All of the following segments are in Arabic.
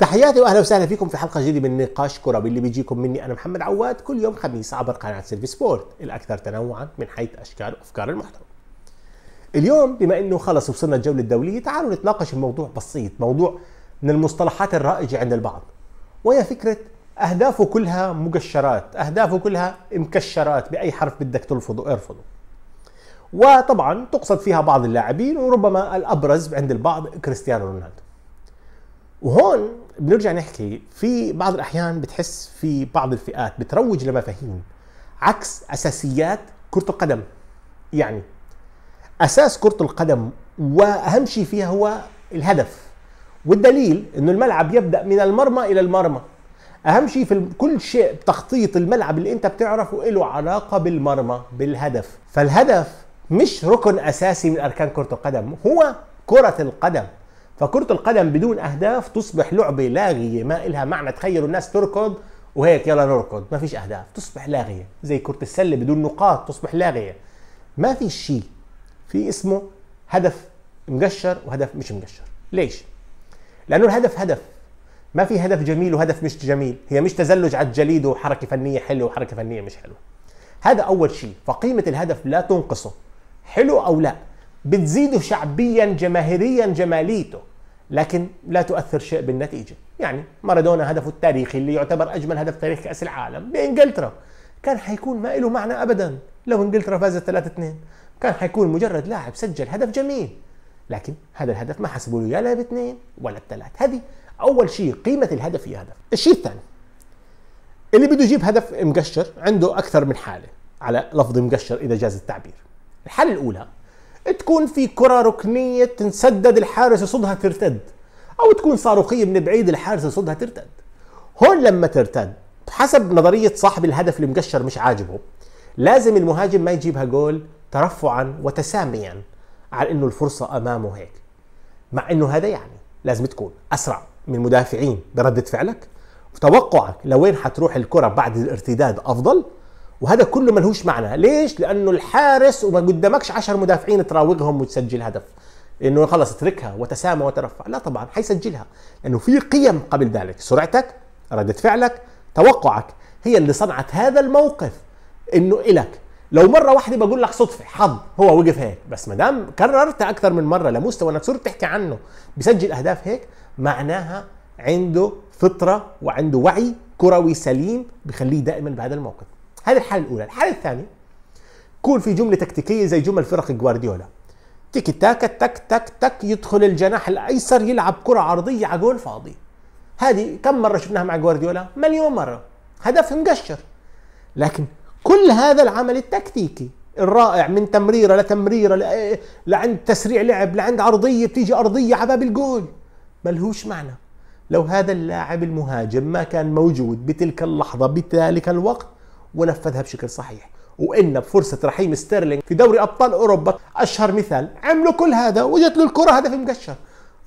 تحياتي واهلا وسهلا فيكم في حلقه جديده من نقاش كروي اللي بيجيكم مني انا محمد عواد كل يوم خميس عبر قناه سيرفي سبورت الاكثر تنوعا من حيث اشكال وافكار المحتوى. اليوم بما انه خلص وصلنا الجوله الدوليه تعالوا نتناقش الموضوع بسيط، موضوع من المصطلحات الرائجه عند البعض وهي فكره اهدافه كلها مقشرات، اهدافه كلها مكشرات باي حرف بدك تلفظه ارفضه. وطبعا تقصد فيها بعض اللاعبين وربما الابرز عند البعض كريستيانو رونالدو. وهون بنرجع نحكي في بعض الاحيان بتحس في بعض الفئات بتروج لمفاهيم عكس اساسيات كره القدم يعني اساس كره القدم واهم شيء فيها هو الهدف والدليل انه الملعب يبدا من المرمى الى المرمى اهم شيء في كل شيء تخطيط الملعب اللي انت بتعرفه له علاقه بالمرمى بالهدف فالهدف مش ركن اساسي من اركان كره القدم هو كره القدم فكرة القدم بدون أهداف تصبح لعبة لاغية ما إلها معنى تخيلوا الناس تركض وهيك يلا نركض ما فيش أهداف تصبح لاغية زي كرة السلة بدون نقاط تصبح لاغية ما في شيء في اسمه هدف مقشر وهدف مش مقشر ليش؟ لأنه الهدف هدف ما في هدف جميل وهدف مش جميل هي مش تزلج على الجليد وحركة فنية حلوة وحركة فنية مش حلوة هذا أول شيء فقيمة الهدف لا تنقصه حلو أو لا بتزيده شعبيا جماهيريا جماليته لكن لا تؤثر شيء بالنتيجه يعني مارادونا هدفه التاريخي اللي يعتبر اجمل هدف تاريخ كاس العالم بانجلترا كان حيكون ما له معنى ابدا لو انجلترا فازت 3-2 كان حيكون مجرد لاعب سجل هدف جميل لكن هذا الهدف ما حسبوا له يا لا باثنين ولا بثلاث هذه اول شيء قيمه الهدف هي هدف الشيء الثاني اللي بده يجيب هدف مقشر عنده اكثر من حاله على لفظ مقشر اذا جاز التعبير الحاله الاولى تكون في كره ركنيه تنسدد الحارس يصدها ترتد او تكون صاروخيه من بعيد الحارس يصدها ترتد هون لما ترتد حسب نظريه صاحب الهدف المقشر مش عاجبه لازم المهاجم ما يجيبها جول ترفعا وتساميا على انه الفرصه امامه هيك مع انه هذا يعني لازم تكون اسرع من المدافعين برده فعلك وتوقعك لوين حتروح الكره بعد الارتداد افضل وهذا كله ملهوش معنى ليش لانه الحارس وما قدامكش 10 مدافعين تراوغهم وتسجل هدف انه خلص اتركها وتسامى وترفع لا طبعا حيسجلها لانه في قيم قبل ذلك سرعتك ردة فعلك توقعك هي اللي صنعت هذا الموقف انه الك لو مره واحده بقول لك صدفه حظ هو وقف هيك بس ما دام كررتها اكثر من مره لمستوى انك صرت تحكي عنه بسجل اهداف هيك معناها عنده فطره وعنده وعي كروي سليم بخليه دائما بهذا الموقف هذه الحاله الاولى الحاله الثانيه يكون في جمله تكتيكيه زي جمل فرق جوارديولا تيكي تاكا تك تك تك يدخل الجناح الايسر يلعب كره عرضيه على جول فاضي هذه كم مره شفناها مع جوارديولا مليون مره هدف مقشر لكن كل هذا العمل التكتيكي الرائع من تمريره لتمريره لعند تسريع لعب لعند عرضيه بتيجي ارضيه على باب الجول ملهوش معنى لو هذا اللاعب المهاجم ما كان موجود بتلك اللحظه بذلك الوقت ونفذها بشكل صحيح وان بفرصه رحيم ستيرلينج في دوري ابطال اوروبا اشهر مثال عملوا كل هذا وجت له الكره هدف مقشر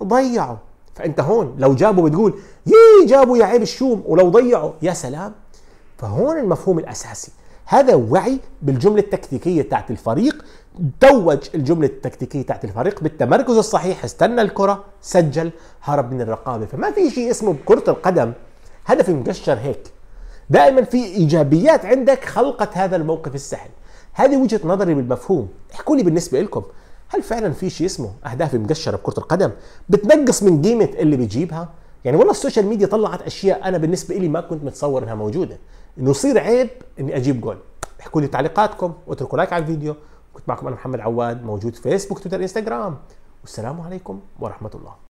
ضيعوا فانت هون لو جابوا بتقول يي جابوا يا عيب الشوم ولو ضيعوا يا سلام فهون المفهوم الاساسي هذا وعي بالجملة التكتيكية تاعت الفريق توج الجملة التكتيكية تاعت الفريق بالتمركز الصحيح استنى الكرة سجل هرب من الرقابة فما في شيء اسمه بكرة القدم هدف مقشر هيك دائما في ايجابيات عندك خلقت هذا الموقف السهل هذه وجهه نظري بالمفهوم احكوا لي بالنسبه لكم هل فعلا في شيء اسمه اهداف مقشره بكره القدم بتنقص من قيمه اللي بيجيبها يعني والله السوشيال ميديا طلعت اشياء انا بالنسبه لي ما كنت متصور انها موجوده انه يصير عيب اني اجيب جول احكوا لي تعليقاتكم واتركوا لايك على الفيديو كنت معكم انا محمد عواد موجود فيسبوك تويتر انستغرام والسلام عليكم ورحمه الله